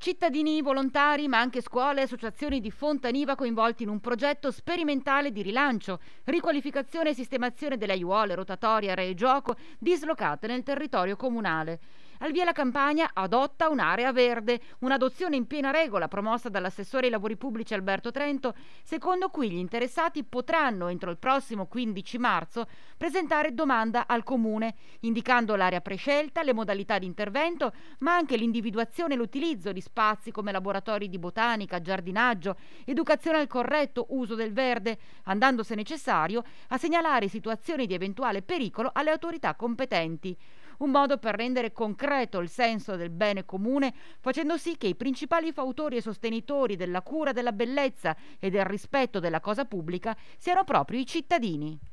Cittadini, volontari, ma anche scuole e associazioni di Fontaniva coinvolti in un progetto sperimentale di rilancio, riqualificazione e sistemazione delle aiuole, rotatoria, aree gioco dislocate nel territorio comunale. Al via la Campagna adotta un'area verde, un'adozione in piena regola promossa dall'assessore ai lavori pubblici Alberto Trento, secondo cui gli interessati potranno entro il prossimo 15 marzo presentare domanda al comune, indicando l'area prescelta, le modalità di intervento, ma anche l'individuazione e l'utilizzo di spazi come laboratori di botanica, giardinaggio, educazione al corretto uso del verde, andando se necessario a segnalare situazioni di eventuale pericolo alle autorità competenti un modo per rendere concreto il senso del bene comune, facendo sì che i principali fautori e sostenitori della cura della bellezza e del rispetto della cosa pubblica siano proprio i cittadini.